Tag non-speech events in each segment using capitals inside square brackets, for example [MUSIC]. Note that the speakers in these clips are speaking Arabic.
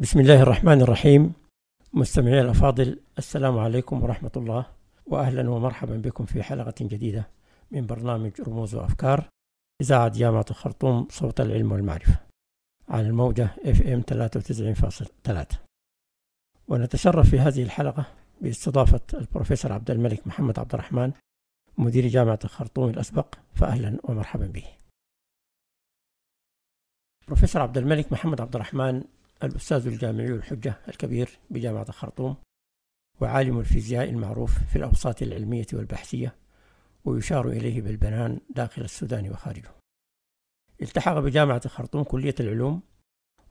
بسم الله الرحمن الرحيم مستمعي الأفاضل السلام عليكم ورحمة الله وأهلا ومرحبا بكم في حلقة جديدة من برنامج رموز وأفكار إذاعة جامعة الخرطوم صوت العلم والمعرفة على الموجة FM 93.3 ونتشرف في هذه الحلقة باستضافة البروفيسور عبد الملك محمد عبد الرحمن مدير جامعة الخرطوم الأسبق فأهلا ومرحبا به بروفيسور عبد الملك محمد عبد الرحمن الأستاذ الجامعي الحجة الكبير بجامعة الخرطوم وعالم الفيزياء المعروف في الأوساط العلمية والبحثية ويشار إليه بالبنان داخل السودان وخارجه التحق بجامعة الخرطوم كلية العلوم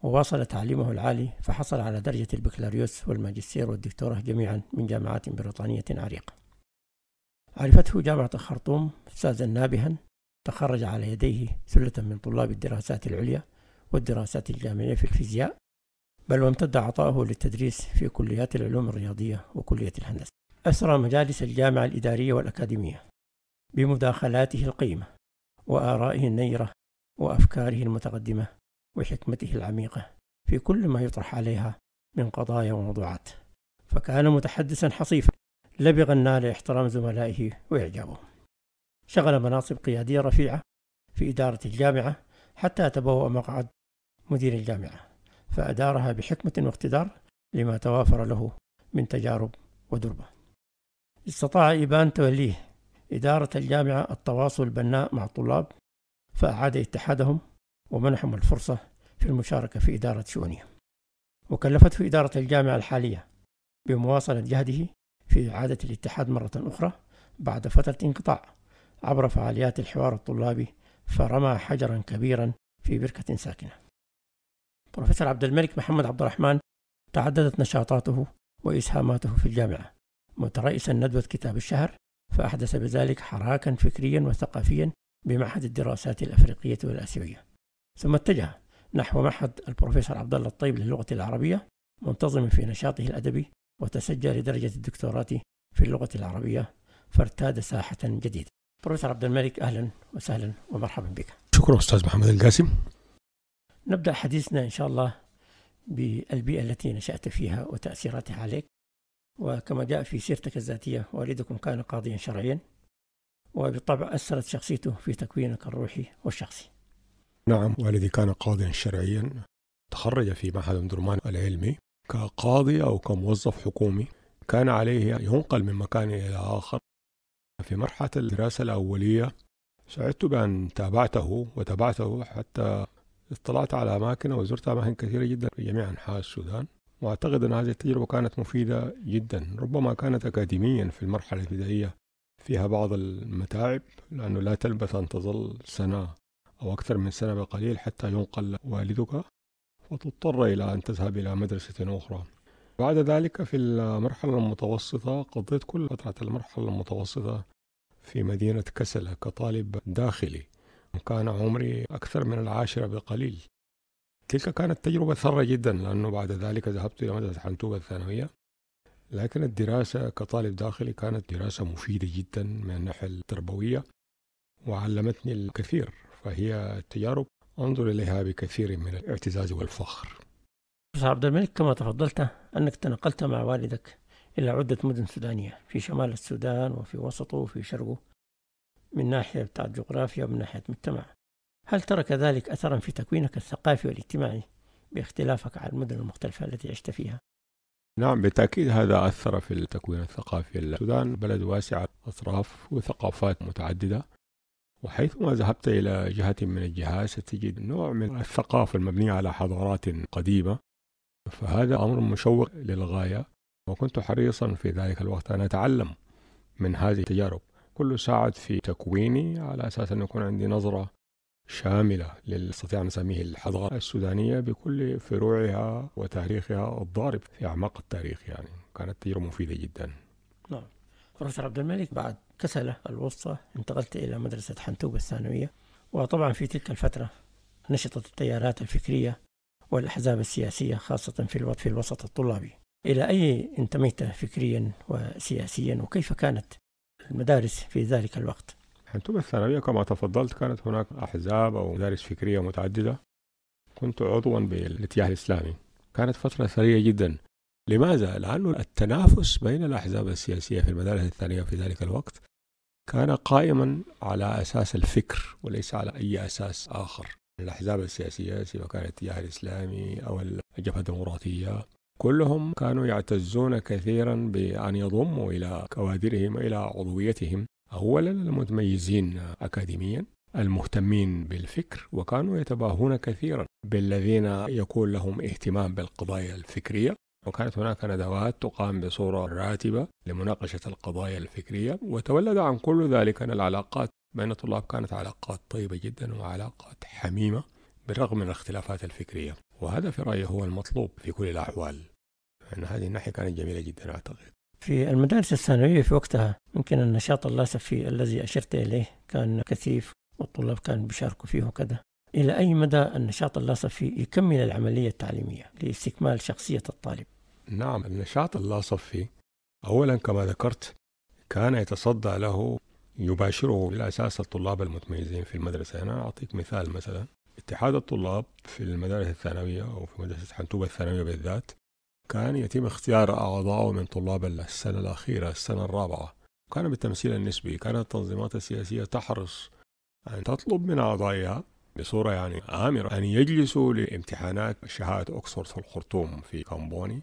وواصل تعليمه العالي فحصل على درجة البكالوريوس والماجستير والدكتوراه جميعا من جامعات بريطانية عريقة عرفته جامعة الخرطوم أستاذا نابها تخرج على يديه ثلة من طلاب الدراسات العليا والدراسات الجامعية في الفيزياء بل وامتد عطاؤه للتدريس في كليات العلوم الرياضية وكلية الهندسة أسرى مجالس الجامعة الإدارية والأكاديمية بمداخلاته القيمة وآرائه النيرة وأفكاره المتقدمة وحكمته العميقة في كل ما يطرح عليها من قضايا وموضوعات فكان متحدثا حصيفا لبغ النال احترام زملائه وإعجابهم شغل مناصب قيادية رفيعة في إدارة الجامعة حتى تبوأ مقعد مدير الجامعة فأدارها بحكمة واقتدار لما توافر له من تجارب ودربة استطاع إيبان توليه إدارة الجامعة التواصل البناء مع الطلاب فأعاد اتحادهم ومنحهم الفرصة في المشاركة في إدارة شؤونهم وكلفته إدارة الجامعة الحالية بمواصلة جهده في إعادة الاتحاد مرة أخرى بعد فترة انقطاع عبر فعاليات الحوار الطلابي فرمى حجرا كبيرا في بركة ساكنة بروفيسور عبد الملك محمد عبد الرحمن تعددت نشاطاته وإسهاماته في الجامعة مترئسا ندوة كتاب الشهر فأحدث بذلك حراكا فكريا وثقافيا بمعهد الدراسات الأفريقية والآسيوية ثم اتجه نحو معهد البروفيسور عبد الله الطيب للغة العربية منتظم في نشاطه الأدبي وتسجل لدرجة الدكتوراه في اللغة العربية فارتاد ساحة جديدة بروفيسور عبد الملك أهلا وسهلا ومرحبا بك شكرا أستاذ محمد القاسم نبدأ حديثنا إن شاء الله بالبيئة التي نشأت فيها وتأثيراتها عليك وكما جاء في سيرتك الذاتية والدكم كان قاضيا شرعيا وبالطبع أثرت شخصيته في تكوينك الروحي والشخصي نعم والدي كان قاضيا شرعيا تخرج في معهد درمان العلمي كقاضي أو كموظف حكومي كان عليه أن ينقل من مكان إلى آخر في مرحلة الدراسة الأولية سعدت بأن تابعته وتابعته حتى اطلعت على أماكن وزرت أماكن كثيرة جدا في جميع أنحاء السودان وأعتقد أن هذه التجربة كانت مفيدة جدا ربما كانت أكاديميا في المرحلة الابتدائية فيها بعض المتاعب لأنه لا تلبث أن تظل سنة أو أكثر من سنة بقليل حتى ينقل والدك وتضطر إلى أن تذهب إلى مدرسة أخرى بعد ذلك في المرحلة المتوسطة قضيت كل فترة المرحلة المتوسطة في مدينة كسلة كطالب داخلي كان عمري أكثر من العاشرة بقليل تلك كانت تجربة ثرة جدا لأنه بعد ذلك ذهبت إلى مدرسة حنتوبة الثانوية لكن الدراسة كطالب داخلي كانت دراسة مفيدة جدا من الناحية التربوية وعلمتني الكثير فهي تجارب أنظر إليها بكثير من الاعتزاز والفخر أستاذ عبد الملك كما تفضلت أنك تنقلت مع والدك إلى عدة مدن سودانية في شمال السودان وفي وسطه وفي شرقه من ناحية بتاع الجغرافيا ومن ناحية المجتمع هل ترك ذلك أثرا في تكوينك الثقافي والاجتماعي باختلافك عن المدن المختلفة التي عشت فيها؟ نعم بالتأكيد هذا أثر في التكوين الثقافي السودان بلد واسع أطراف وثقافات متعددة وحيثما ذهبت إلى جهة من الجهات ستجد نوع من الثقافة المبنية على حضارات قديمة فهذا أمر مشوق للغاية وكنت حريصا في ذلك الوقت أن أتعلم من هذه التجارب كله ساعد في تكويني على أساس أن يكون عندي نظرة شاملة أن نسميه الحضارة السودانية بكل فروعها وتاريخها الضارب في أعماق التاريخ يعني كانت تجربة مفيدة جدا نعم بروفيسور عبد الملك بعد كسلة الوسطى انتقلت إلى مدرسة حنتوب الثانوية وطبعا في تلك الفترة نشطت التيارات الفكرية والأحزاب السياسية خاصة في الوقت في الوسط الطلابي إلى أي انتميت فكريا وسياسيا وكيف كانت المدارس في ذلك الوقت أنتم الثانوية كما تفضلت كانت هناك أحزاب أو مدارس فكرية متعددة كنت عضوا بالاتجاه الإسلامي كانت فترة ثرية جدا لماذا؟ لأن التنافس بين الأحزاب السياسية في المدارس الثانية في ذلك الوقت كان قائما على أساس الفكر وليس على أي أساس آخر الأحزاب السياسية سواء كان الاتجاه الإسلامي أو الجبهة الديمقراطية كلهم كانوا يعتزون كثيرا بأن يضموا إلى كوادرهم إلى عضويتهم أولا المتميزين أكاديميا المهتمين بالفكر وكانوا يتباهون كثيرا بالذين يكون لهم اهتمام بالقضايا الفكرية وكانت هناك ندوات تقام بصورة راتبة لمناقشة القضايا الفكرية وتولد عن كل ذلك أن العلاقات بين الطلاب كانت علاقات طيبة جدا وعلاقات حميمة بالرغم من الاختلافات الفكرية وهذا في رأيي هو المطلوب في كل الأحوال أن هذه الناحية كانت جميلة جدا أعتقد في المدارس الثانوية في وقتها يمكن النشاط اللاسفي الذي أشرت إليه كان كثيف والطلاب كانوا بيشاركوا فيه وكذا إلى أي مدى النشاط اللاصفي يكمل العملية التعليمية لاستكمال شخصية الطالب؟ نعم النشاط اللاصفي أولا كما ذكرت كان يتصدى له يباشره بالأساس الطلاب المتميزين في المدرسة أنا أعطيك مثال مثلا اتحاد الطلاب في المدارس الثانوية وفي مدرسة حنتوبة الثانوية بالذات كان يتم اختيار أعضائه من طلاب السنة الأخيرة السنة الرابعة كان بالتمثيل النسبي كانت التنظيمات السياسية تحرص أن تطلب من أعضائها بصورة يعني آمرة أن يجلسوا لامتحانات شهادة أكسفورد في الخرطوم في كامبوني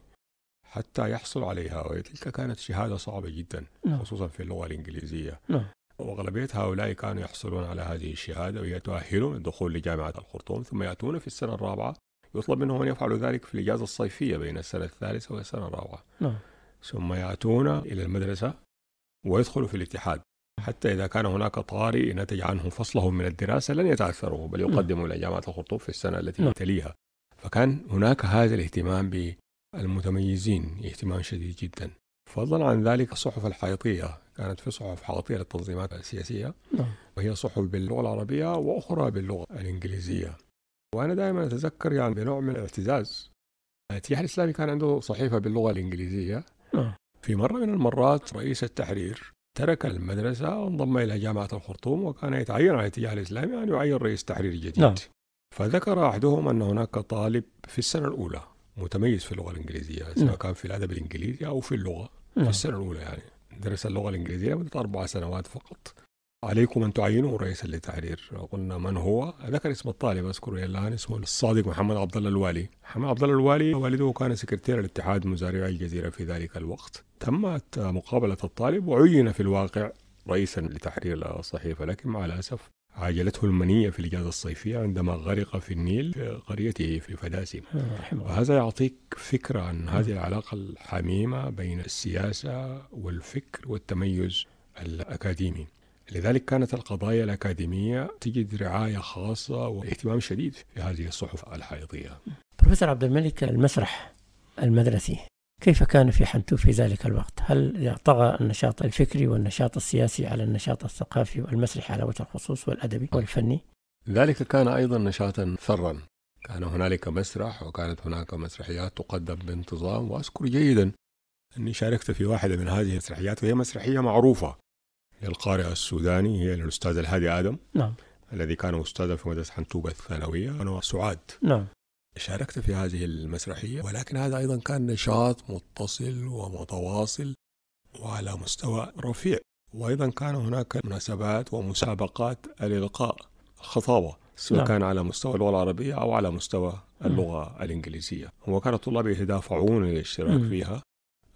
حتى يحصل عليها وتلك كانت شهادة صعبة جدا نعم. خصوصا في اللغة الإنجليزية نعم. وأغلبية هؤلاء كانوا يحصلون على هذه الشهادة وهي للدخول لجامعة الخرطوم ثم يأتون في السنة الرابعة يطلب منهم أن يفعلوا ذلك في الإجازة الصيفية بين السنة الثالثة والسنة الرابعة نعم. ثم يأتون إلى المدرسة ويدخلوا في الاتحاد حتى إذا كان هناك طارئ نتج عنه فصلهم من الدراسة لن يتأثروا بل نعم. يقدموا إلى جامعة الخرطوم في السنة التي نعم. تليها فكان هناك هذا الاهتمام بالمتميزين اهتمام شديد جدا فضلا عن ذلك الصحف الحيطية كانت في صحف حاطية للتنظيمات السياسية نعم. وهي صحف باللغة العربية وأخرى باللغة الإنجليزية وأنا دائما أتذكر يعني بنوع من الاعتزاز الاتحاد الإسلامي كان عنده صحيفة باللغة الإنجليزية نعم. في مرة من المرات رئيس التحرير ترك المدرسة وانضم إلى جامعة الخرطوم وكان يتعين على الاتجاه الإسلامي أن يعين رئيس تحرير جديد نعم. فذكر أحدهم أن هناك طالب في السنة الأولى متميز في اللغة الإنجليزية سواء نعم. كان في الأدب الإنجليزي أو في اللغة نعم. في السنة الأولى يعني درس اللغة الإنجليزية لمدة أربع سنوات فقط عليكم أن تعينوا رئيسا للتحرير قلنا من هو ذكر اسم الطالب أذكر الآن اسمه الصادق محمد عبد الله الوالي محمد عبد الله الوالي والده كان سكرتير الاتحاد مزارعي الجزيرة في ذلك الوقت تمت مقابلة الطالب وعين في الواقع رئيسا لتحرير الصحيفة لكن مع الأسف عاجلته المنية في الإجازة الصيفية عندما غرق في النيل في قريته في فداسي آه، وهذا يعطيك فكرة عن هذه العلاقة الحميمة بين السياسة والفكر والتميز الأكاديمي لذلك كانت القضايا الأكاديمية تجد رعاية خاصة واهتمام شديد في هذه الصحف الحائطية بروفيسور عبد الملك المسرح المدرسي كيف كان في حنتو في ذلك الوقت؟ هل طغى النشاط الفكري والنشاط السياسي على النشاط الثقافي والمسرحي على وجه الخصوص والأدبي والفني؟ ذلك كان أيضا نشاطا ثرا كان هنالك مسرح وكانت هناك مسرحيات تقدم بانتظام وأذكر جيدا أني شاركت في واحدة من هذه المسرحيات وهي مسرحية معروفة للقارئ السوداني هي للاستاذ الهادي آدم نعم الذي كان أستاذا في مدرسة حنتوبة الثانوية أنا سعاد نعم شاركت في هذه المسرحية ولكن هذا أيضا كان نشاط متصل ومتواصل وعلى مستوى رفيع وأيضا كان هناك مناسبات ومسابقات الإلقاء خطابة سواء نعم. كان على مستوى اللغة العربية أو على مستوى اللغة مم. الإنجليزية وكان الطلاب يتدافعون للاشتراك مم. فيها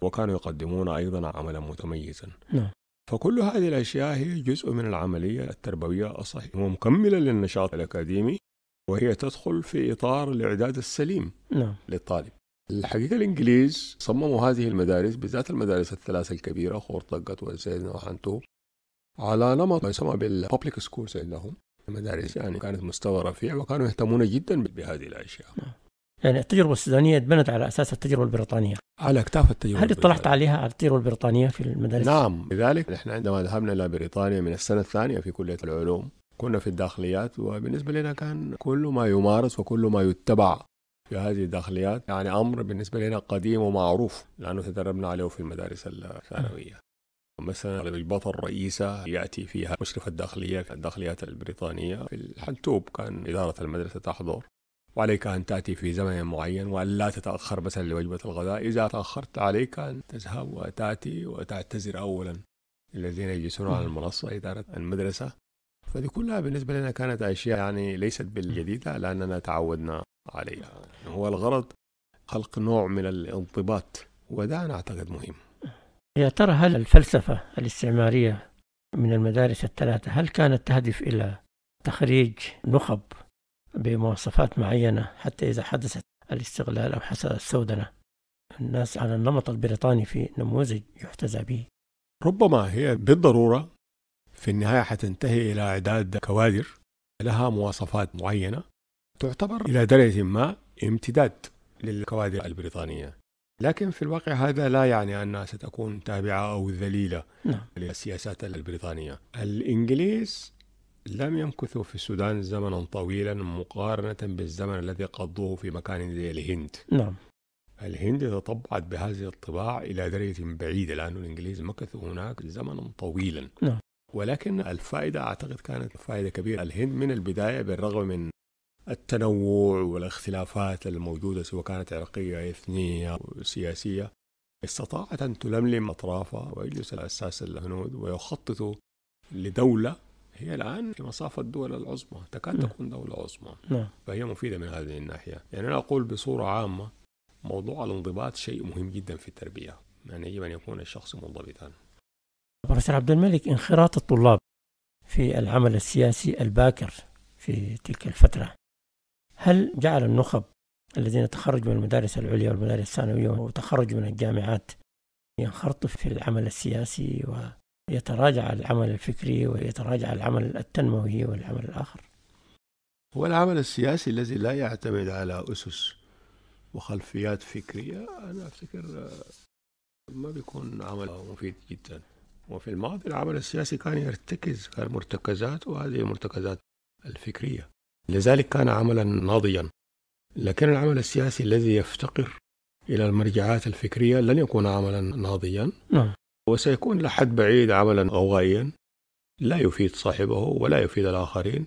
وكانوا يقدمون أيضا عملا متميزا نعم. فكل هذه الأشياء هي جزء من العملية التربوية الصحيحة ومكملة للنشاط الأكاديمي وهي تدخل في إطار الإعداد السليم نعم. للطالب الحقيقة الإنجليز صمموا هذه المدارس بالذات المدارس الثلاث الكبيرة خورطقة وزيدنا وحنتو على نمط ما يسمى بالببليك سكولز عندهم المدارس يعني كانت مستوى رفيع وكانوا يهتمون جدا بهذه الأشياء نعم. يعني التجربة السودانية اتبنت على أساس التجربة البريطانية على أكتاف التجربة هل اطلعت عليها على التجربة البريطانية في المدارس؟ نعم لذلك نحن عندما ذهبنا إلى بريطانيا من السنة الثانية في كلية العلوم كنا في الداخليات وبالنسبة لنا كان كل ما يمارس وكل ما يتبع في هذه الداخليات يعني أمر بالنسبة لنا قديم ومعروف لأنه تدربنا عليه في المدارس الثانوية مثلا البطل الرئيسة يأتي فيها مشرف الداخلية في الداخليات البريطانية في الحنتوب كان إدارة المدرسة تحضر وعليك أن تأتي في زمن معين وأن لا تتأخر مثلا لوجبة الغداء إذا تأخرت عليك أن تذهب وتأتي وتعتذر أولا الذين يجلسون على المنصة إدارة المدرسة فدي كلها بالنسبة لنا كانت أشياء يعني ليست بالجديدة لأننا تعودنا عليها هو الغرض خلق نوع من الانضباط وده أنا أعتقد مهم يا ترى هل الفلسفة الاستعمارية من المدارس الثلاثة هل كانت تهدف إلى تخريج نخب بمواصفات معينة حتى إذا حدثت الاستغلال أو حصل السودنة الناس على النمط البريطاني في نموذج يحتذى به ربما هي بالضرورة في النهاية حتنتهي إلى إعداد كوادر لها مواصفات معينة تعتبر إلى درجة ما امتداد للكوادر البريطانية لكن في الواقع هذا لا يعني أنها ستكون تابعة أو ذليلة نعم. للسياسات البريطانية الإنجليز لم يمكثوا في السودان زمنا طويلا مقارنة بالزمن الذي قضوه في مكان زي الهند نعم الهند تطبعت بهذه الطباع إلى درجة بعيدة لأن الإنجليز مكثوا هناك زمنا طويلا نعم. ولكن الفائدة أعتقد كانت فائدة كبيرة الهند من البداية بالرغم من التنوع والاختلافات الموجودة سواء كانت عرقية إثنية سياسية استطاعت أن تلملم أطرافها ويجلس الأساس الهنود ويخططوا لدولة هي الآن في مصاف الدول العظمى تكاد نعم. تكون دولة عظمى نعم. فهي مفيدة من هذه الناحية يعني أنا أقول بصورة عامة موضوع الانضباط شيء مهم جدا في التربية يعني يجب أن يكون الشخص منضبطا بروفيسور عبد الملك انخراط الطلاب في العمل السياسي الباكر في تلك الفترة هل جعل النخب الذين تخرجوا من المدارس العليا والمدارس الثانوية وتخرجوا من الجامعات ينخرطوا في العمل السياسي ويتراجع العمل الفكري ويتراجع العمل التنموي والعمل الآخر هو العمل السياسي الذي لا يعتمد على أسس وخلفيات فكرية أنا أفتكر آه، ما بيكون عمل مفيد جدا وفي الماضي العمل السياسي كان يرتكز المرتكزات وهذه المرتكزات الفكرية لذلك كان عملا ناضجا لكن العمل السياسي الذي يفتقر إلى المرجعات الفكرية لن يكون عملا ناضجا نعم. وسيكون لحد بعيد عملا غوائيا لا يفيد صاحبه ولا يفيد الآخرين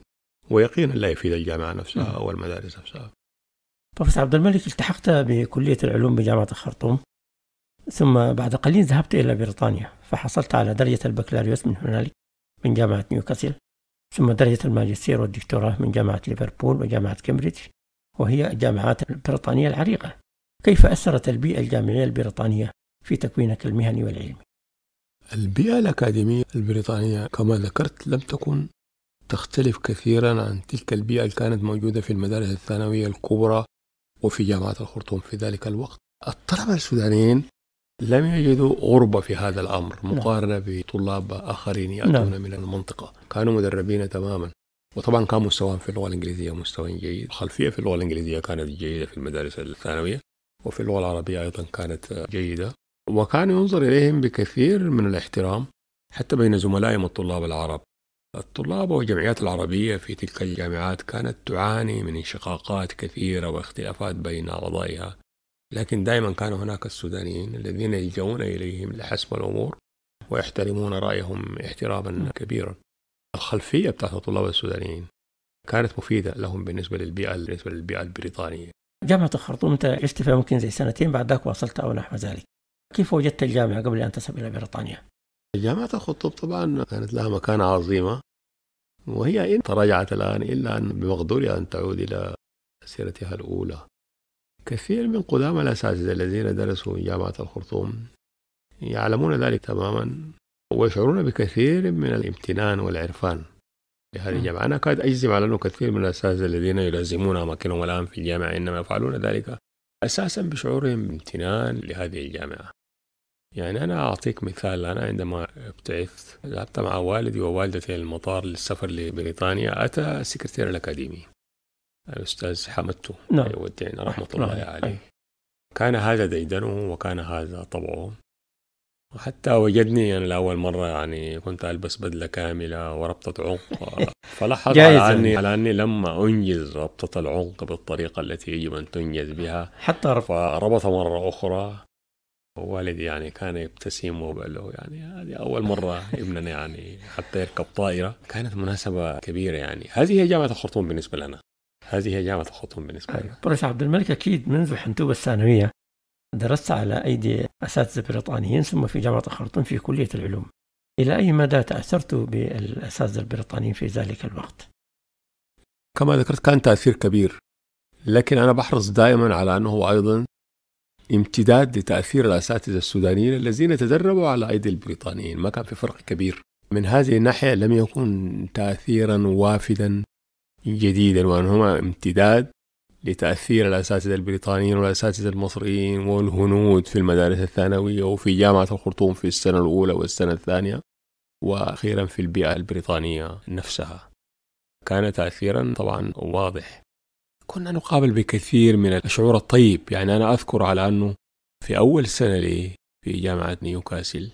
ويقينا لا يفيد الجامعة نفسها أو نعم. المدارس نفسها بروفيسور عبد الملك التحقت بكلية العلوم بجامعة الخرطوم ثم بعد قليل ذهبت إلى بريطانيا فحصلت على درجة البكالوريوس من هنالك من جامعة نيوكاسل ثم درجة الماجستير والدكتوراه من جامعة ليفربول وجامعة كامبريدج وهي الجامعات البريطانية العريقة كيف أثرت البيئة الجامعية البريطانية في تكوينك المهني والعلمي؟ البيئة الأكاديمية البريطانية كما ذكرت لم تكن تختلف كثيرا عن تلك البيئة اللي كانت موجودة في المدارس الثانوية الكبرى وفي جامعة الخرطوم في ذلك الوقت الطلبة السودانيين لم يجدوا غربة في هذا الأمر نعم. مقارنة بطلاب آخرين نعم. يأتون من المنطقة كانوا مدربين تماما وطبعا كان مستواهم في اللغة الإنجليزية مستوى جيد الخلفية في اللغة الإنجليزية كانت جيدة في المدارس الثانوية وفي اللغة العربية أيضا كانت جيدة وكان ينظر إليهم بكثير من الاحترام حتى بين زملائهم الطلاب العرب الطلاب والجمعيات العربية في تلك الجامعات كانت تعاني من انشقاقات كثيرة واختلافات بين أعضائها لكن دائما كان هناك السودانيين الذين يلجؤون إليهم لحسم الأمور ويحترمون رأيهم احتراما نعم. كبيرا الخلفية بتاعت الطلاب السودانيين كانت مفيدة لهم بالنسبة للبيئة بالنسبة للبيئة البريطانية جامعة الخرطوم أنت عشت فيها ممكن زي سنتين بعد ذاك واصلت أو نحو ذلك كيف وجدت الجامعة قبل أن تذهب إلى بريطانيا؟ جامعة الخرطوم طبعا كانت لها مكانة عظيمة وهي إن تراجعت الآن إلا أن بمقدورها أن تعود إلى سيرتها الأولى كثير من قدامى الأساتذة الذين درسوا في جامعة الخرطوم يعلمون ذلك تماما ويشعرون بكثير من الامتنان والعرفان لهذه نعم. الجامعة أنا كاد أجزم على أنه كثير من الأساتذة الذين يلازمون أماكنهم الآن في الجامعة إنما يفعلون ذلك أساسا بشعورهم بامتنان لهذه الجامعة يعني أنا أعطيك مثال أنا عندما ابتعثت ذهبت مع والدي ووالدتي للمطار للسفر لبريطانيا أتى سكرتير الأكاديمي الأستاذ حمدتو نعم يودعنا أيوة، نعم، رحمة الله نعم. عليه أيوة. كان هذا ديدنه وكان هذا طبعه وحتى وجدني أنا لأول مرة يعني كنت ألبس بدلة كاملة وربطة عنق [LAUGHS] فلاحظ على أني يعني. على أني لما أنجز ربطة العنق بالطريقة التي يجب أن تنجز بها حتى ربط فربط مرة أخرى والدي يعني كان يبتسم وقال له يعني هذه أول مرة ابننا [LAUGHS] يعني حتى يركب طائرة كانت مناسبة كبيرة يعني هذه هي جامعة الخرطوم بالنسبة لنا هذه هي جامعة الخرطوم بالنسبة طيب. لي بروفيسور عبد الملك أكيد منذ الحنتوبة الثانوية درست على أيدي أساتذة بريطانيين ثم في جامعة الخرطوم في كلية العلوم إلى أي مدى تأثرت بالأساتذة البريطانيين في ذلك الوقت؟ كما ذكرت كان تأثير كبير لكن أنا بحرص دائما على أنه أيضا امتداد لتأثير الأساتذة السودانيين الذين تدربوا على أيدي البريطانيين ما كان في فرق كبير من هذه الناحية لم يكن تأثيرا وافدا جديدا وأنهما يعني امتداد لتأثير الأساتذة البريطانيين والأساتذة المصريين والهنود في المدارس الثانوية وفي جامعة الخرطوم في السنة الأولى والسنة الثانية وأخيرا في البيئة البريطانية نفسها كان تأثيرا طبعا واضح كنا نقابل بكثير من الشعور الطيب يعني أنا أذكر على أنه في أول سنة لي في جامعة نيوكاسل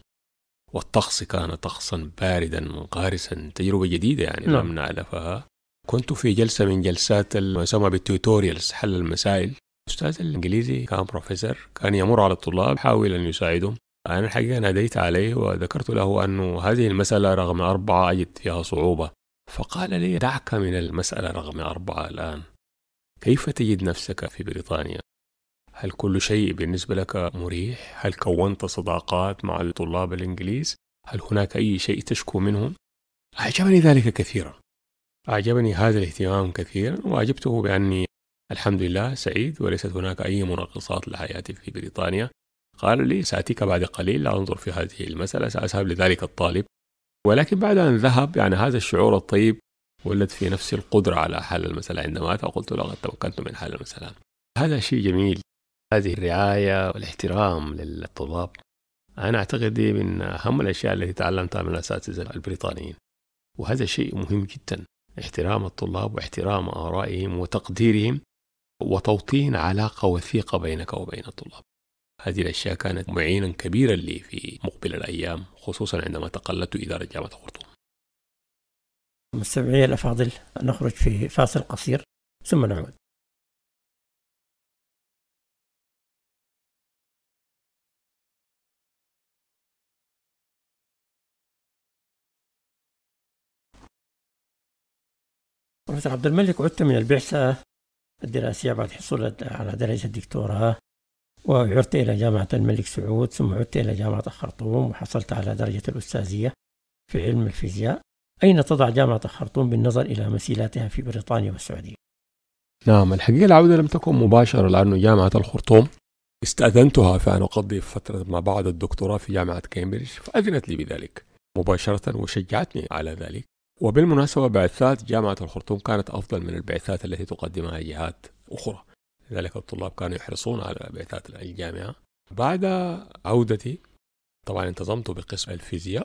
والطقس كان طقسا باردا قارسا تجربة جديدة يعني نعم. لم نعرفها كنت في جلسة من جلسات ما يسمى بالتوتوريالز حل المسائل أستاذ الإنجليزي كان بروفيسور كان يمر على الطلاب حاول أن يساعدهم أنا الحقيقة ناديت عليه وذكرت له أن هذه المسألة رغم أربعة أجد فيها صعوبة فقال لي دعك من المسألة رغم أربعة الآن كيف تجد نفسك في بريطانيا؟ هل كل شيء بالنسبة لك مريح؟ هل كونت صداقات مع الطلاب الإنجليز؟ هل هناك أي شيء تشكو منهم؟ أعجبني ذلك كثيرا أعجبني هذا الاهتمام كثيرا وأعجبته بأني الحمد لله سعيد وليست هناك أي منغصات لحياتي في بريطانيا قال لي سأتيك بعد قليل لأنظر في هذه المسألة سأذهب لذلك الطالب ولكن بعد أن ذهب يعني هذا الشعور الطيب ولد في نفسي القدرة على حل المسألة عندما له لقد توكلت من حل المسألة هذا شيء جميل هذه الرعاية والاحترام للطلاب أنا أعتقد دي من أهم الأشياء التي تعلمتها من الأساتذة البريطانيين وهذا شيء مهم جدا احترام الطلاب واحترام آرائهم وتقديرهم وتوطين علاقة وثيقة بينك وبين الطلاب هذه الأشياء كانت معينا كبيرا لي في مقبل الأيام خصوصا عندما تقلدت إدارة جامعة خرطوم مستمعي الأفاضل نخرج في فاصل قصير ثم نعود بروفيسور عبد الملك عدت من البعثة الدراسية بعد حصول على درجة الدكتوراه وعرت إلى جامعة الملك سعود ثم عدت إلى جامعة الخرطوم وحصلت على درجة الأستاذية في علم الفيزياء أين تضع جامعة الخرطوم بالنظر إلى مسيلاتها في بريطانيا والسعودية؟ نعم الحقيقة العودة لم تكن مباشرة لأن جامعة الخرطوم استأذنتها أن أقضي فترة ما بعد الدكتوراه في جامعة كامبريدج فأذنت لي بذلك مباشرة وشجعتني على ذلك وبالمناسبة بعثات جامعة الخرطوم كانت أفضل من البعثات التي تقدمها جهات أخرى لذلك الطلاب كانوا يحرصون على بعثات الجامعة بعد عودتي طبعا انتظمت بقسم الفيزياء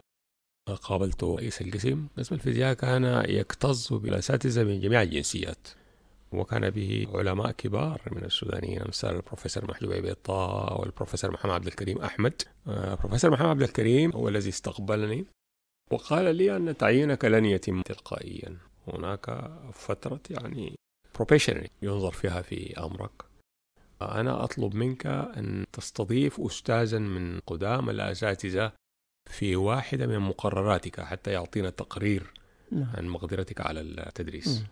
قابلت رئيس القسم قسم الفيزياء كان يكتظ بالأساتذة من جميع الجنسيات وكان به علماء كبار من السودانيين امثال البروفيسور محجوب عبيد طه والبروفيسور محمد عبد الكريم احمد. البروفيسور آه، محمد عبد الكريم هو الذي استقبلني وقال لي أن تعيينك لن يتم تلقائيا هناك فترة يعني بروبيشنري ينظر فيها في أمرك أنا أطلب منك أن تستضيف أستاذا من قدام الأساتذة في واحدة من مقرراتك حتى يعطينا تقرير نعم. عن مقدرتك على التدريس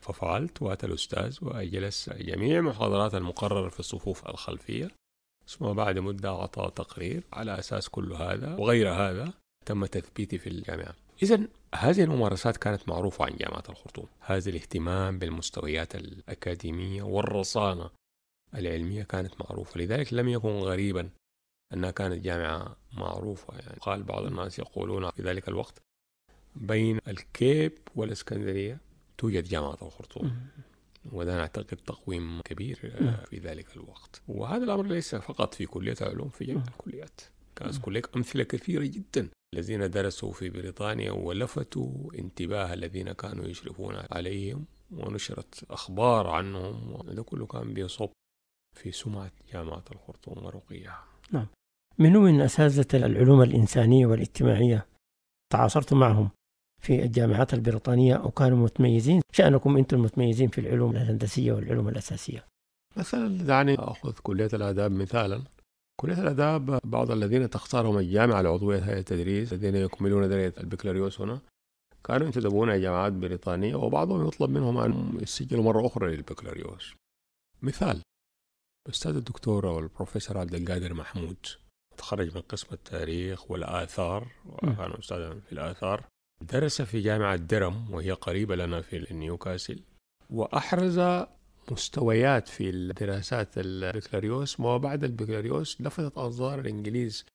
ففعلت وأتى الأستاذ وجلس جميع محاضرات المقررة في الصفوف الخلفية ثم بعد مدة أعطى تقرير على أساس كل هذا وغير هذا تم تثبيتي في الجامعة إذا هذه الممارسات كانت معروفة عن جامعة الخرطوم هذا الاهتمام بالمستويات الأكاديمية والرصانة العلمية كانت معروفة لذلك لم يكن غريبا أنها كانت جامعة معروفة يعني قال بعض الناس يقولون في ذلك الوقت بين الكيب والإسكندرية توجد جامعة الخرطوم وده نعتقد تقويم كبير في ذلك الوقت وهذا الأمر ليس فقط في كلية العلوم في جميع الكليات أذكر لك أمثلة كثيرة جدا الذين درسوا في بريطانيا ولفتوا انتباه الذين كانوا يشرفون عليهم ونشرت أخبار عنهم وهذا كله كان بيصب في سمعة جامعة الخرطوم ورقيها نعم منو من أساتذة العلوم الإنسانية والاجتماعية تعاصرت معهم في الجامعات البريطانية أو كانوا متميزين شأنكم أنتم المتميزين في العلوم الهندسية والعلوم الأساسية مثلا دعني أخذ كلية الآداب مثالا كلية الآداب بعض الذين تختارهم الجامعة لعضوية هيئة التدريس الذين يكملون درجة البكالوريوس هنا كانوا ينتدبون إلى جامعات بريطانية وبعضهم يطلب منهم أن يسجلوا مرة أخرى للبكالوريوس مثال الأستاذ الدكتور والبروفيسور عبد القادر محمود تخرج من قسم التاريخ والآثار وكان أستاذا في الآثار درس في جامعة درم وهي قريبة لنا في نيوكاسل وأحرز مستويات في دراسات البكالوريوس ما بعد البكالوريوس لفتت انظار الانجليز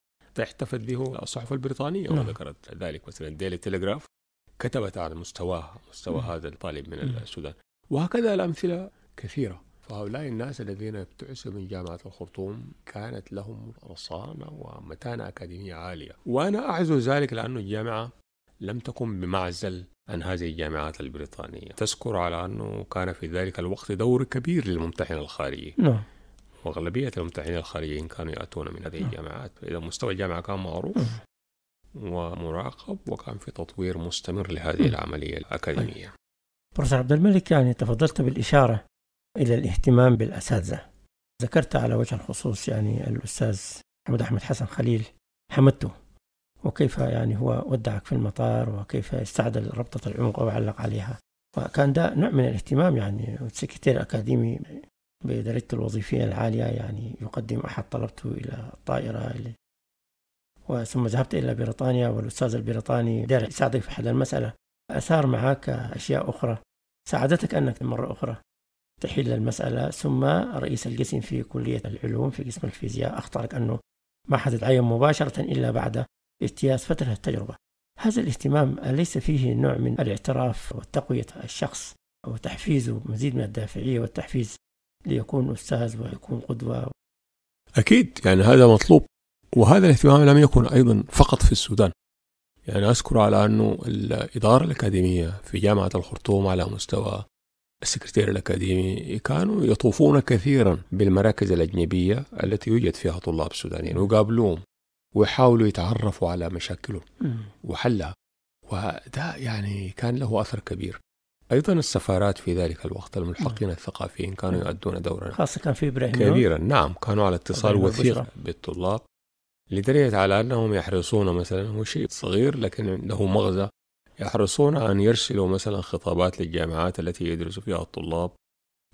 احتفت به الصحف البريطانيه نعم. وذكرت ذلك مثلا ديلي تلغراف كتبت عن مستواه مستوى نعم. هذا الطالب من نعم. السودان وهكذا الامثله كثيره فهؤلاء الناس الذين ابتعثوا من جامعة الخرطوم كانت لهم رصانة ومتانة أكاديمية عالية وأنا أعزو ذلك لأن الجامعة لم تكن بمعزل عن هذه الجامعات البريطانية تذكر على أنه كان في ذلك الوقت دور كبير للممتحن الخارجي نعم وأغلبية الممتحنين الخارجيين كانوا يأتون من هذه نعم. الجامعات إذا مستوى الجامعة كان معروف نعم. ومراقب وكان في تطوير مستمر لهذه نعم. العملية الأكاديمية بروفيسور عبد الملك يعني تفضلت بالإشارة إلى الاهتمام بالأساتذة ذكرت على وجه الخصوص يعني الأستاذ محمد أحمد حسن خليل حمدته وكيف يعني هو ودعك في المطار وكيف استعدل ربطة العنق وعلق عليها وكان ده نوع من الاهتمام يعني السكرتير الأكاديمي بدرجته الوظيفية العالية يعني يقدم أحد طلبته إلى الطائرة وثم ذهبت إلى بريطانيا والأستاذ البريطاني دار يساعدك في حل المسألة أثار معك أشياء أخرى ساعدتك أنك مرة أخرى تحل المسألة ثم رئيس القسم في كلية العلوم في قسم الفيزياء أخطرك أنه ما حتتعين مباشرة إلا بعد اجتياز فترة التجربة هذا الاهتمام ليس فيه نوع من الاعتراف وتقوية الشخص وتحفيزه مزيد من الدافعية والتحفيز ليكون أستاذ ويكون قدوة أكيد يعني هذا مطلوب وهذا الاهتمام لم يكن أيضا فقط في السودان يعني أذكر على أنه الإدارة الأكاديمية في جامعة الخرطوم على مستوى السكرتير الأكاديمي كانوا يطوفون كثيرا بالمراكز الأجنبية التي يوجد فيها طلاب سودانيين ويقابلوهم ويحاولوا يتعرفوا على مشاكلهم وحلها وده يعني كان له أثر كبير أيضا السفارات في ذلك الوقت الملحقين الثقافيين كانوا يؤدون دورا خاصة كان في إبراهيم كبيرا نعم كانوا على اتصال وثيق بالطلاب لدرجة على أنهم يحرصون مثلا هو شيء صغير لكن له مغزى يحرصون أن يرسلوا مثلا خطابات للجامعات التي يدرس فيها الطلاب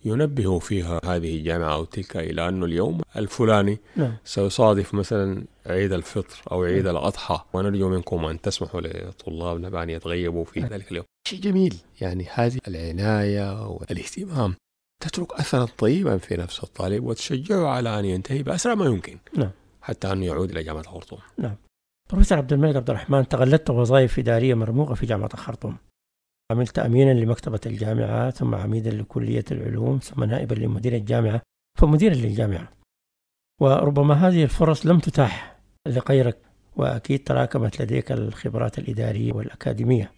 ينبه فيها هذه الجامعة أو تلك إلى أنه اليوم الفلاني نعم. سيصادف مثلا عيد الفطر أو عيد نعم. الأضحى ونرجو منكم أن تسمحوا لطلابنا بأن يتغيبوا في نعم. ذلك اليوم شيء جميل يعني هذه العناية والاهتمام تترك أثرا طيبا في نفس الطالب وتشجعه على أن ينتهي بأسرع ما يمكن نعم. حتى أنه يعود إلى جامعة الخرطوم نعم بروفيسور عبد الملك عبد الرحمن تغلدت وظائف إدارية مرموقة في جامعة الخرطوم عملت أمينا لمكتبة الجامعة ثم عميدا لكلية العلوم ثم نائبا لمدير الجامعة فمديرا للجامعة وربما هذه الفرص لم تتاح لغيرك وأكيد تراكمت لديك الخبرات الإدارية والأكاديمية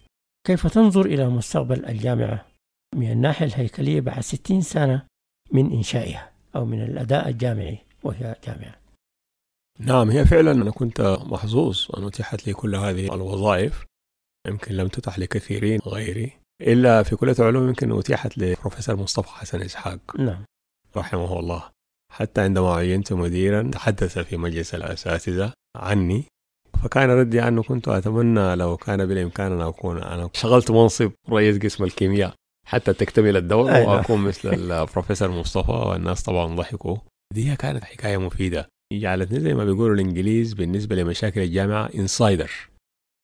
كيف تنظر إلى مستقبل الجامعة من الناحية الهيكلية بعد 60 سنة من إنشائها أو من الأداء الجامعي وهي جامعة نعم هي فعلا أنا كنت محظوظ أن أتيحت لي كل هذه الوظائف يمكن لم تتح لكثيرين غيري إلا في كلية العلوم يمكن أتيحت للبروفيسور مصطفى حسن إسحاق نعم رحمه الله حتى عندما عينت مديرا تحدث في مجلس الأساتذة عني فكان ردي عنه كنت أتمنى لو كان بالإمكان أن أكون أنا شغلت منصب رئيس قسم الكيمياء حتى تكتمل الدوره أيوة. نعم. وأكون مثل البروفيسور مصطفى والناس طبعا ضحكوا دي كانت حكاية مفيدة جعلتني زي ما بيقولوا الإنجليز بالنسبة لمشاكل الجامعة إنسايدر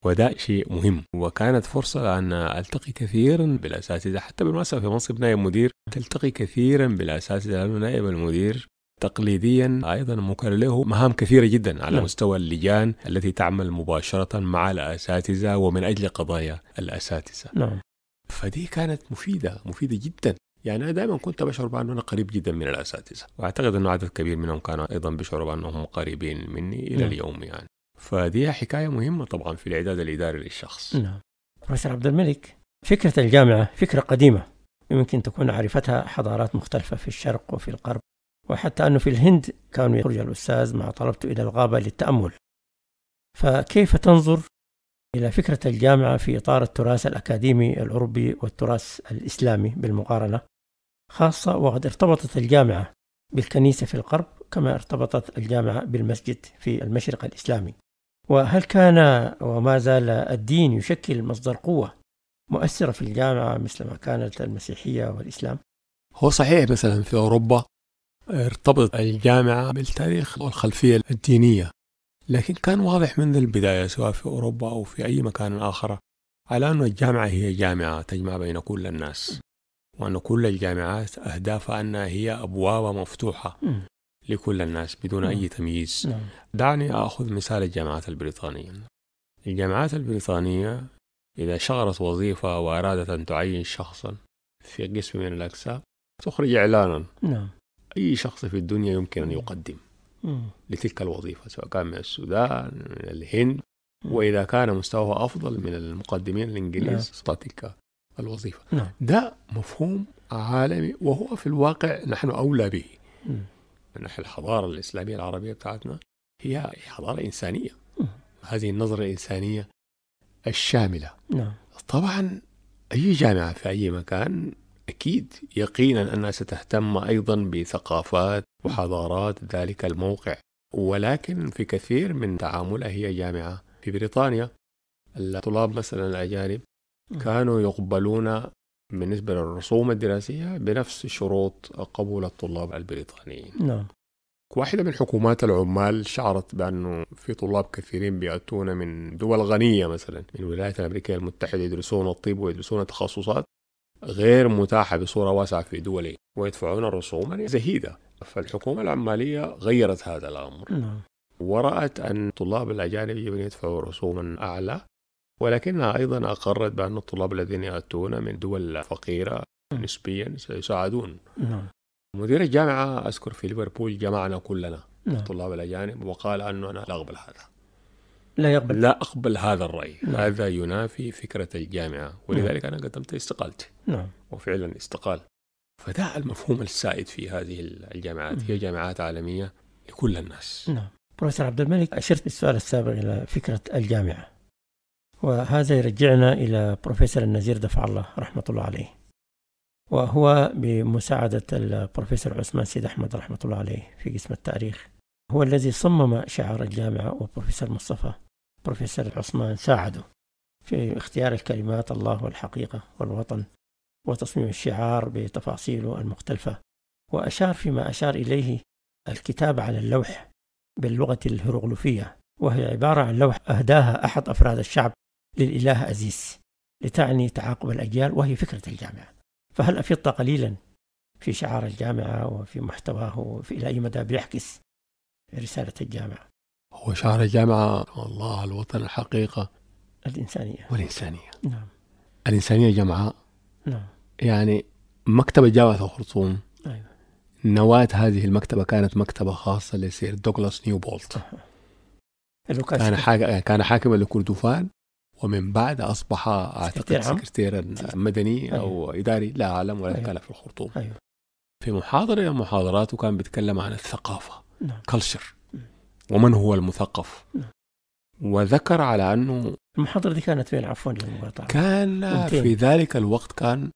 وده شيء مهم وكانت فرصة أن ألتقي كثيرا بالأساتذة حتى بالمناسبة في منصب نائب مدير تلتقي كثيرا بالأساتذة لأنه نائب المدير تقليديا ايضا ممكن له مهام كثيره جدا على م. نعم. مستوى اللجان التي تعمل مباشره مع الاساتذه ومن اجل قضايا الاساتذه. نعم. فدي كانت مفيده مفيده جدا يعني انا دائما كنت بشعر بانه انا قريب جدا من الاساتذه واعتقد انه عدد كبير منهم كانوا ايضا بيشعروا بانهم قريبين مني الى م. نعم. اليوم يعني. فدي حكاية مهمة طبعا في الإعداد الإداري للشخص نعم بروفيسور عبد الملك فكرة الجامعة فكرة قديمة يمكن تكون عرفتها حضارات مختلفة في الشرق وفي الغرب وحتى أنه في الهند كان يخرج الأستاذ مع طلبته إلى الغابة للتأمل فكيف تنظر إلى فكرة الجامعة في إطار التراث الأكاديمي الأوروبي والتراث الإسلامي بالمقارنة خاصة وقد ارتبطت الجامعة بالكنيسة في الغرب كما ارتبطت الجامعة بالمسجد في المشرق الإسلامي وهل كان وما زال الدين يشكل مصدر قوة مؤثرة في الجامعة مثل ما كانت المسيحية والإسلام؟ هو صحيح مثلا في أوروبا ارتبط الجامعة بالتاريخ والخلفية الدينية لكن كان واضح منذ البداية سواء في أوروبا أو في أي مكان آخر على أن الجامعة هي جامعة تجمع بين كل الناس وأن كل الجامعات أهدافها أنها هي أبواب مفتوحة لكل الناس بدون نعم. أي تمييز نعم. دعني أخذ مثال الجامعات البريطانية الجامعات البريطانية إذا شغلت وظيفة وأرادت أن تعين شخصا في قسم من الأقسام تخرج إعلانا نعم. أي شخص في الدنيا يمكن أن يقدم لتلك الوظيفة سواء كان من السودان من الهند وإذا كان مستواه أفضل من المقدمين الإنجليز نعم. تلك الوظيفة نعم. ده مفهوم عالمي وهو في الواقع نحن أولى به من ناحيه الحضاره الاسلاميه العربيه بتاعتنا هي حضاره انسانيه هذه النظره الانسانيه الشامله نعم طبعا اي جامعه في اي مكان اكيد يقينا انها ستهتم ايضا بثقافات وحضارات ذلك الموقع ولكن في كثير من تعاملها هي جامعه في بريطانيا الطلاب مثلا الاجانب كانوا يقبلون بالنسبة للرسوم الدراسية بنفس شروط قبول الطلاب البريطانيين نعم واحدة من حكومات العمال شعرت بأنه في طلاب كثيرين بيأتون من دول غنية مثلا من الولايات الأمريكية المتحدة يدرسون الطب ويدرسون تخصصات غير متاحة بصورة واسعة في دوله ويدفعون رسوما زهيدة فالحكومة العمالية غيرت هذا الأمر نعم. ورأت أن الطلاب الأجانب يجب أن يدفعوا رسوما أعلى ولكنها أيضا أقرت بأن الطلاب الذين يأتون من دول فقيرة نعم. نسبيا سيساعدون نعم. مدير الجامعة أذكر في ليفربول جمعنا كلنا نعم. الطلاب الأجانب وقال أنه أنا لا أقبل هذا لا يقبل لا أقبل هذا الرأي نعم. هذا ينافي فكرة الجامعة ولذلك نعم. أنا قدمت استقالتي نعم. وفعلا استقال فده المفهوم السائد في هذه الجامعات نعم. هي جامعات عالمية لكل الناس نعم بروفيسور عبد الملك أشرت السؤال السابق إلى فكرة الجامعة وهذا يرجعنا إلى بروفيسور النزير دفع الله رحمة الله عليه وهو بمساعدة البروفيسور عثمان سيد أحمد رحمة الله عليه في قسم التاريخ هو الذي صمم شعار الجامعة وبروفيسور مصطفى بروفيسور عثمان ساعده في اختيار الكلمات الله والحقيقة والوطن وتصميم الشعار بتفاصيله المختلفة وأشار فيما أشار إليه الكتاب على اللوح باللغة الهيروغليفية وهي عبارة عن لوح أهداها أحد أفراد الشعب للإله أزيس لتعني تعاقب الأجيال وهي فكرة الجامعة فهل أفضت قليلا في شعار الجامعة وفي محتواه وفي إلى أي مدى بيعكس رسالة الجامعة هو شعار الجامعة والله الوطن الحقيقة الإنسانية والإنسانية نعم الإنسانية جمعاء نعم يعني مكتبة جامعة الخرطوم أيوة. نواة هذه المكتبة كانت مكتبة خاصة لسير دوغلاس نيوبولت أه. كان حاكم كان حاكم لكردفان ومن بعد اصبح اعتقد سكرتيرا مدني أيوه. او أيوه. اداري لا اعلم ولا أيوه. كان في الخرطوم أيوه. في محاضره من محاضراته كان بيتكلم عن الثقافه نعم. كلتشر ومن هو المثقف نعم. وذكر على انه المحاضره دي كانت فين عفوا كان ممتين. في ذلك الوقت كان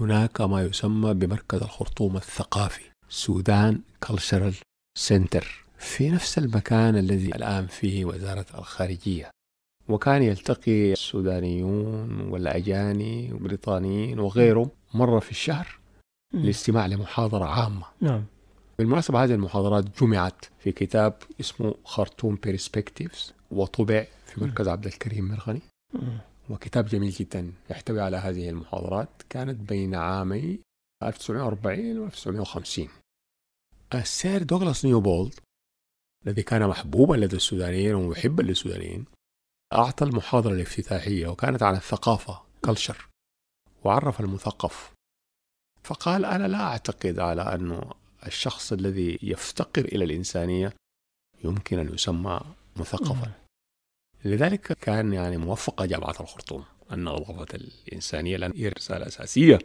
هناك ما يسمى بمركز الخرطوم الثقافي سودان كلتشرال سنتر في نفس المكان الذي الان فيه وزاره الخارجيه وكان يلتقي السودانيون والأجاني والبريطانيين وغيرهم مرة في الشهر للاستماع لمحاضرة عامة نعم بالمناسبة هذه المحاضرات جمعت في كتاب اسمه خرطوم بيرسبكتيفز وطبع في مركز عبد الكريم مرغني وكتاب جميل جدا يحتوي على هذه المحاضرات كانت بين عامي 1940 و 1950 السير دوغلاس نيوبولد الذي كان محبوبا لدى السودانيين ومحبا للسودانيين أعطى المحاضرة الافتتاحية وكانت عن الثقافة كلتشر وعرف المثقف فقال أنا لا أعتقد على أنه الشخص الذي يفتقر إلى الإنسانية يمكن أن يسمى مثقفا لذلك كان يعني موفقة جامعة الخرطوم أن أضافت الإنسانية لأن هي رسالة أساسية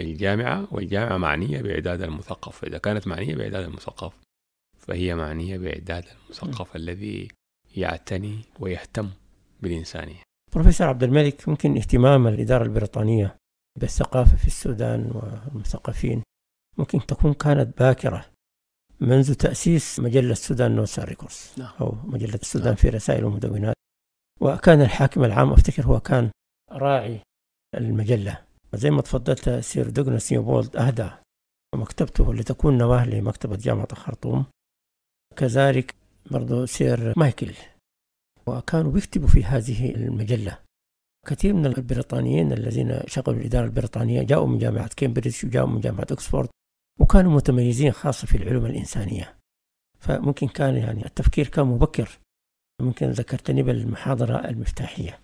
للجامعة والجامعة معنية بإعداد المثقف إذا كانت معنية بإعداد المثقف فهي معنية بإعداد المثقف الذي يعتني ويهتم بالإنسانية بروفيسور عبد الملك ممكن اهتمام الإدارة البريطانية بالثقافة في السودان والمثقفين ممكن تكون كانت باكرة منذ تأسيس مجلة السودان نوسا نعم. ريكورس أو مجلة السودان نعم. في رسائل ومدونات وكان الحاكم العام أفتكر هو كان راعي المجلة زي ما تفضلت سير دوغنس نيوبولد أهدى مكتبته لتكون نواه لمكتبة جامعة الخرطوم كذلك برضو سير مايكل وكانوا بيكتبوا في هذه المجلة كثير من البريطانيين الذين شغلوا الإدارة البريطانية جاءوا من جامعة كامبريدج وجاءوا من جامعة أكسفورد وكانوا متميزين خاصة في العلوم الإنسانية فممكن كان يعني التفكير كان مبكر ممكن ذكرتني بالمحاضرة المفتاحية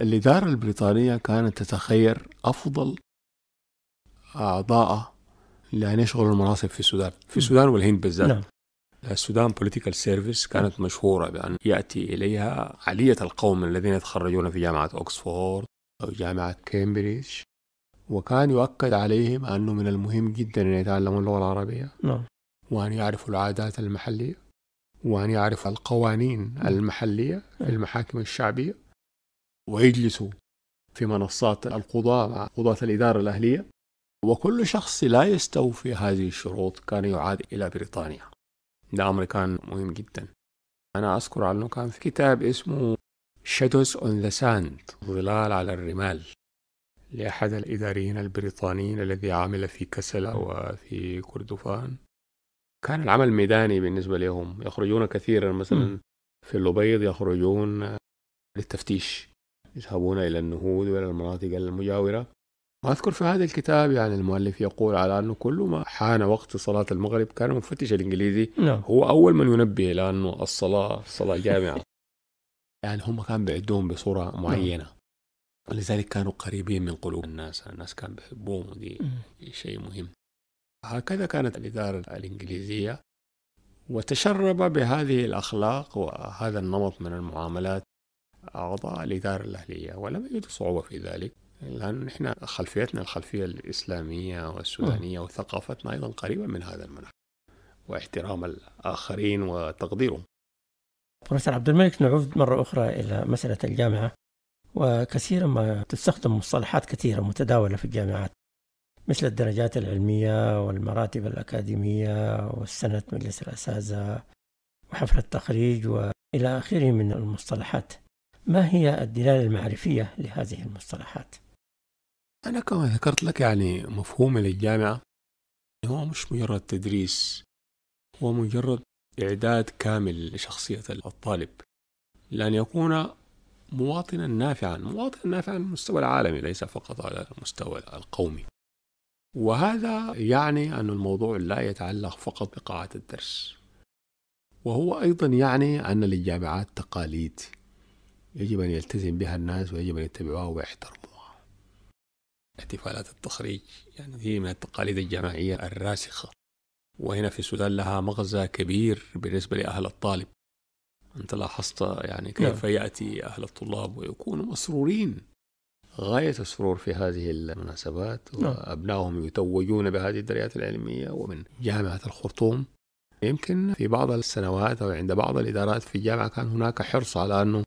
الإدارة البريطانية كانت تتخير أفضل أعضاء لأن يشغلوا المناصب في السودان في نعم. السودان والهند بالذات نعم. السودان بوليتيكال سيرفيس كانت مشهورة بأن يأتي إليها علية القوم الذين يتخرجون في جامعة أوكسفورد أو جامعة كامبريدج وكان يؤكد عليهم أنه من المهم جدا أن يتعلموا اللغة العربية نعم وأن يعرفوا العادات المحلية وأن يعرفوا القوانين المحلية في نعم. المحاكم الشعبية ويجلسوا في منصات القضاة مع قضاة الإدارة الأهلية وكل شخص لا يستوفي هذه الشروط كان يعاد إلى بريطانيا ده أمر كان مهم جدا أنا أذكر عنه كان في كتاب اسمه Shadows on the Sand ظلال على الرمال لأحد الإداريين البريطانيين الذي عمل في كسلا وفي كردفان كان العمل ميداني بالنسبة لهم يخرجون كثيرا مثلا في اللبيض يخرجون للتفتيش يذهبون إلى النهود وإلى المناطق المجاورة وأذكر في هذا الكتاب يعني المؤلف يقول على أنه كل ما حان وقت صلاة المغرب كان المفتش الإنجليزي نعم. هو أول من ينبه لأنه الصلاة صلاة جامعة [LAUGHS] يعني هم كانوا بيعدوهم بصورة نعم. معينة ولذلك كانوا قريبين من قلوب الناس الناس كانوا بيحبوهم ودي شيء مهم هكذا كانت الإدارة الإنجليزية وتشرب بهذه الأخلاق وهذا النمط من المعاملات أعضاء الإدارة الأهلية ولم يجد صعوبة في ذلك لأن نحن خلفيتنا الخلفية الإسلامية والسودانية نعم. وثقافتنا أيضا قريبة من هذا المنهج واحترام الآخرين وتقديرهم بروفيسور عبد الملك نعود مرة أخرى إلى مسألة الجامعة وكثيرا ما تستخدم مصطلحات كثيرة متداولة في الجامعات مثل الدرجات العلمية والمراتب الأكاديمية والسنة مجلس الأساتذة وحفل التخريج وإلى آخره من المصطلحات ما هي الدلالة المعرفية لهذه المصطلحات؟ أنا كما ذكرت لك يعني مفهومي للجامعة هو مش مجرد تدريس هو مجرد إعداد كامل لشخصية الطالب لأن يكون مواطنا نافعا مواطنا نافعا على المستوى العالمي ليس فقط على المستوى القومي وهذا يعني أن الموضوع لا يتعلق فقط بقاعة الدرس وهو أيضا يعني أن للجامعات تقاليد يجب أن يلتزم بها الناس ويجب أن يتبعوها ويحترموها احتفالات التخريج يعني هي من التقاليد الجماعية الراسخة وهنا في السودان لها مغزى كبير بالنسبة لأهل الطالب أنت لاحظت يعني كيف نعم. يأتي أهل الطلاب ويكونوا مسرورين غاية السرور في هذه المناسبات نعم. وأبنائهم يتوجون بهذه الدرجات العلمية ومن جامعة الخرطوم يمكن في بعض السنوات أو عند بعض الإدارات في الجامعة كان هناك حرص على أنه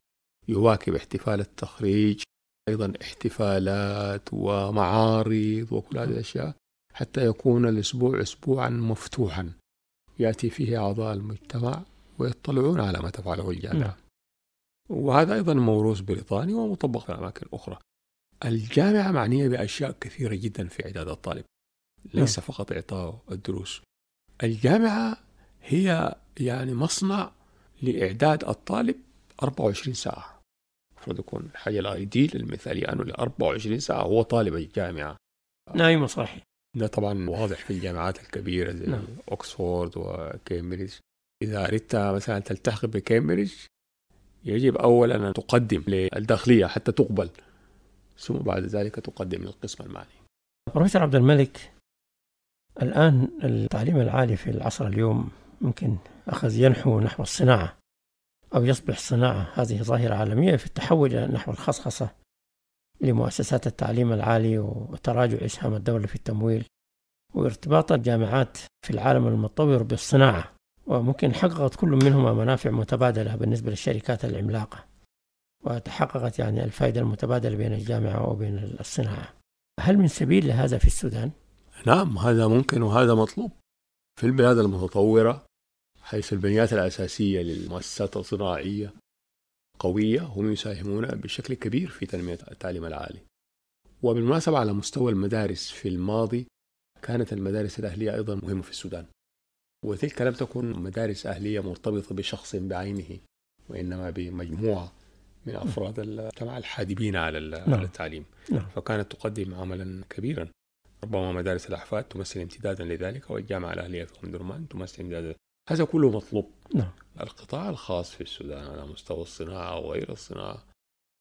يواكب احتفال التخريج أيضا احتفالات ومعارض وكل هذه الأشياء حتى يكون الأسبوع أسبوعا مفتوحا يأتي فيه أعضاء المجتمع ويطلعون على ما تفعله الجامعة نعم. وهذا أيضا موروث بريطاني ومطبق في أماكن أخرى الجامعة معنية بأشياء كثيرة جدا في إعداد الطالب ليس م. نعم. فقط إعطاء الدروس الجامعة هي يعني مصنع لإعداد الطالب 24 ساعة المفروض يكون الحاجه الايديل المثاليه انه ل 24 ساعه هو طالب الجامعه نعم، ايوه صح ده طبعا واضح في الجامعات الكبيره زي نعم. اوكسفورد وكامبريدج اذا اردت مثلا تلتحق بكامبريدج يجب اولا ان تقدم للداخليه حتى تقبل ثم بعد ذلك تقدم للقسم المالي بروفيسور عبد الملك الان التعليم العالي في العصر اليوم ممكن اخذ ينحو نحو الصناعه أو يصبح صناعة هذه ظاهرة عالمية في التحول نحو الخصخصة لمؤسسات التعليم العالي وتراجع إسهام الدولة في التمويل وارتباط الجامعات في العالم المتطور بالصناعة وممكن حققت كل منهما منافع متبادلة بالنسبة للشركات العملاقة وتحققت يعني الفائدة المتبادلة بين الجامعة وبين الصناعة هل من سبيل لهذا في السودان؟ نعم هذا ممكن وهذا مطلوب في البلاد المتطورة حيث البنيات الأساسية للمؤسسات الصناعية قوية هم يساهمون بشكل كبير في تنمية التعليم العالي وبالمناسبة على مستوى المدارس في الماضي كانت المدارس الأهلية أيضا مهمة في السودان وتلك لم تكن مدارس أهلية مرتبطة بشخص بعينه وإنما بمجموعة من نعم. أفراد المجتمع الحادبين على نعم. التعليم نعم. فكانت تقدم عملا كبيرا ربما مدارس الأحفاد تمثل امتدادا لذلك والجامعة الأهلية في أم درمان تمثل امتدادا هذا كله مطلوب نعم. القطاع الخاص في السودان على مستوى الصناعة وغير الصناعة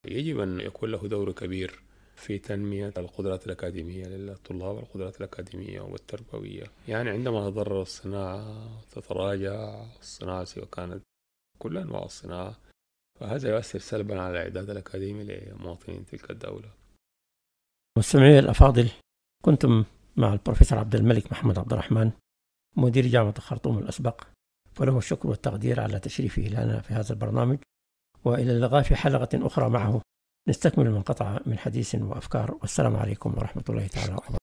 يجب أن يكون له دور كبير في تنمية القدرات الأكاديمية للطلاب والقدرات الأكاديمية والتربوية يعني عندما تضرر الصناعة تتراجع الصناعة سواء كانت كل أنواع الصناعة فهذا يؤثر سلبا على الإعداد الأكاديمي لمواطنين تلك الدولة مستمعي الأفاضل كنتم مع البروفيسور عبد الملك محمد عبد الرحمن مدير جامعة الخرطوم الأسبق وله الشكر والتقدير على تشريفه لنا في هذا البرنامج وإلى اللقاء في حلقة أخرى معه نستكمل من قطع من حديث وأفكار والسلام عليكم ورحمة الله تعالى وبركاته